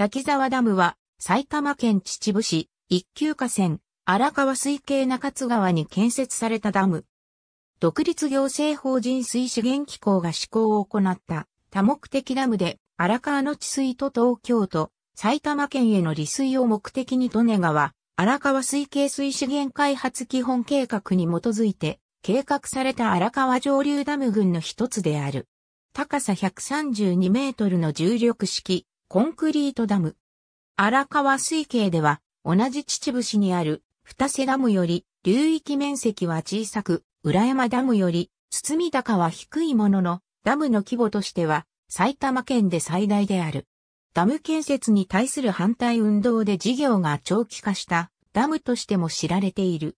滝沢ダムは、埼玉県秩父市、一級河川、荒川水系中津川に建設されたダム。独立行政法人水資源機構が施行を行った多目的ダムで荒川の治水と東京都、埼玉県への利水を目的に利根川、荒川水系水資源開発基本計画に基づいて計画された荒川上流ダム群の一つである。高さ132メートルの重力式コンクリートダム。荒川水系では、同じ秩父市にある二瀬ダムより流域面積は小さく、浦山ダムより堤高は低いものの、ダムの規模としては埼玉県で最大である。ダム建設に対する反対運動で事業が長期化したダムとしても知られている。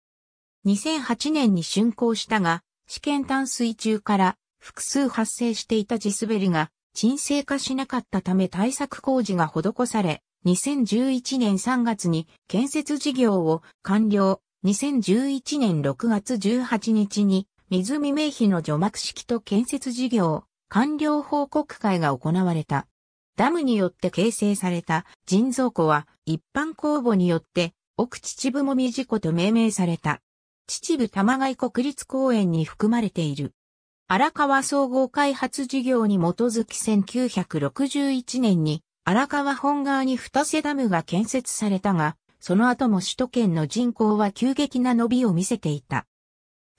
2008年に竣工したが、試験淡水中から複数発生していた地滑りが沈静化しなかったため対策工事が施され、2011年3月に建設事業を完了、2011年6月18日に湖名碑の除幕式と建設事業完了報告会が行われた。ダムによって形成された人造湖は一般公募によって奥秩父もみ事故と命名された。秩父玉貝国立公園に含まれている。荒川総合開発事業に基づき1961年に荒川本川に二瀬ダムが建設されたが、その後も首都圏の人口は急激な伸びを見せていた。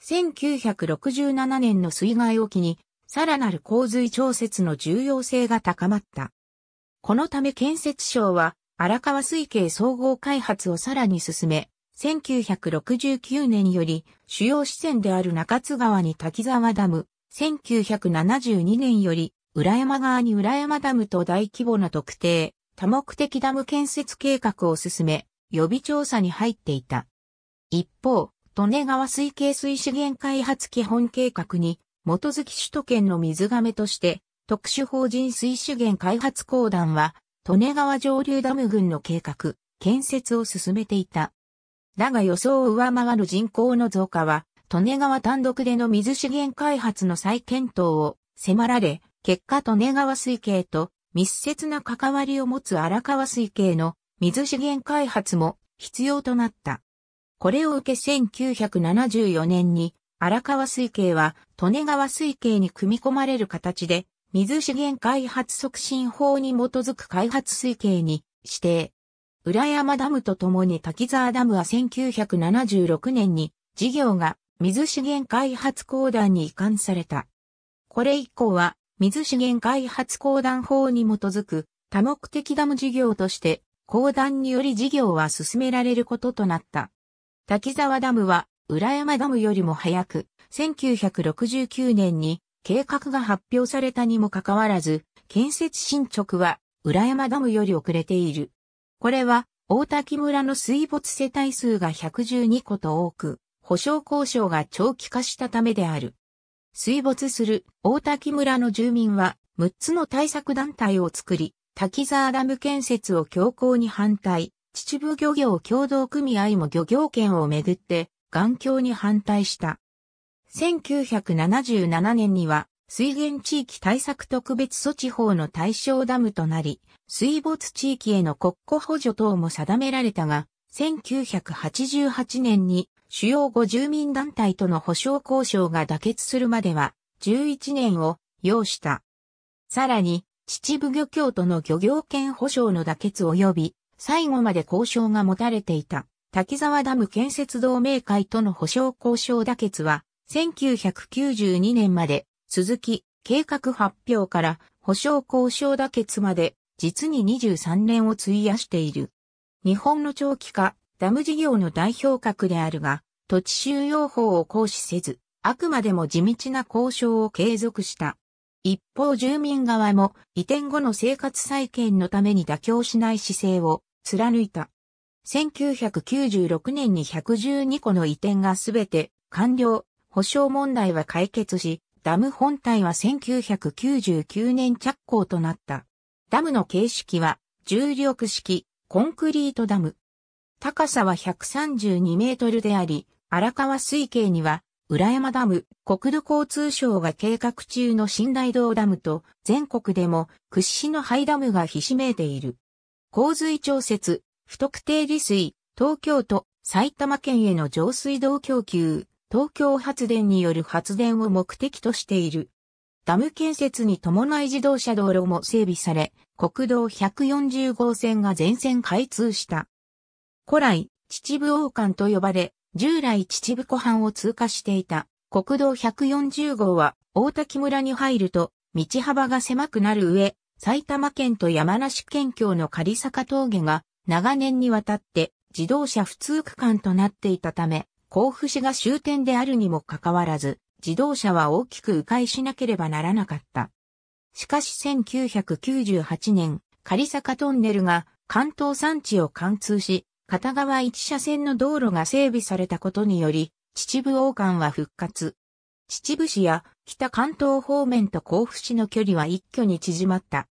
1967年の水害を機に、さらなる洪水調節の重要性が高まった。このため建設省は、荒川水系総合開発をさらに進め、1969年より主要支線である中津川に滝沢ダム、1972年より、浦山側に浦山ダムと大規模な特定、多目的ダム建設計画を進め、予備調査に入っていた。一方、利根川水系水資源開発基本計画に、基づき首都圏の水亀として、特殊法人水資源開発公団は、利根川上流ダム群の計画、建設を進めていた。だが予想を上回る人口の増加は、利根川単独での水資源開発の再検討を迫られ、結果利根川水系と密接な関わりを持つ荒川水系の水資源開発も必要となった。これを受け1974年に荒川水系は利根川水系に組み込まれる形で水資源開発促進法に基づく開発水系に指定。浦山ダムとともに滝沢ダムは1976年に事業が水資源開発公団に移管された。これ以降は、水資源開発公団法に基づく多目的ダム事業として、公団により事業は進められることとなった。滝沢ダムは、浦山ダムよりも早く、1969年に計画が発表されたにもかかわらず、建設進捗は浦山ダムより遅れている。これは、大滝村の水没世帯数が112個と多く、保障交渉が長期化したためである。水没する大滝村の住民は6つの対策団体を作り、滝沢ダム建設を強行に反対、秩父漁業協同組合も漁業権をめぐって、頑強に反対した。1977年には、水源地域対策特別措置法の対象ダムとなり、水没地域への国庫補助等も定められたが、1988年に主要5住民団体との保障交渉が妥結するまでは11年を要した。さらに、秩父漁協との漁業権保障の妥結及び、最後まで交渉が持たれていた、滝沢ダム建設同盟会との保障交渉妥結は、1992年まで続き、計画発表から保障交渉妥結まで、実に23年を費やしている。日本の長期化、ダム事業の代表格であるが、土地収容法を行使せず、あくまでも地道な交渉を継続した。一方住民側も移転後の生活再建のために妥協しない姿勢を貫いた。1996年に112個の移転がすべて完了、保障問題は解決し、ダム本体は1999年着工となった。ダムの形式は重力式コンクリートダム。高さは132メートルであり、荒川水系には、浦山ダム、国土交通省が計画中の新大道ダムと、全国でも屈指のハイダムがひしめいている。洪水調節、不特定利水、東京都、埼玉県への上水道供給、東京発電による発電を目的としている。ダム建設に伴い自動車道路も整備され、国道140号線が全線開通した。古来、秩父王冠と呼ばれ、従来秩父湖畔を通過していた国道140号は大滝村に入ると道幅が狭くなる上、埼玉県と山梨県境の仮坂峠が長年にわたって自動車普通区間となっていたため、甲府市が終点であるにもかかわらず、自動車は大きく迂回しなければならなかった。しかし1998年、仮坂トンネルが関東山地を貫通し、片側一車線の道路が整備されたことにより、秩父王冠は復活。秩父市や北関東方面と甲府市の距離は一挙に縮まった。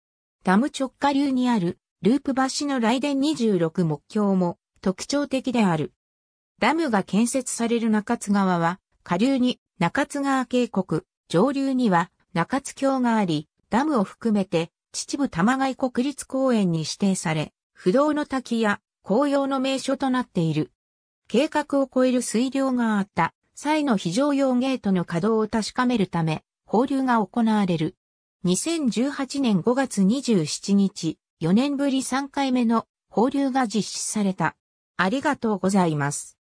ダム直下流にあるループ橋の雷電26目標も特徴的である。ダムが建設される中津川は下流に中津川渓谷、上流には中津峡があり、ダムを含めて秩父玉貝国立公園に指定され、不動の滝や紅葉の名所となっている。計画を超える水量があった際の非常用ゲートの稼働を確かめるため、放流が行われる。2018年5月27日、4年ぶり3回目の放流が実施された。ありがとうございます。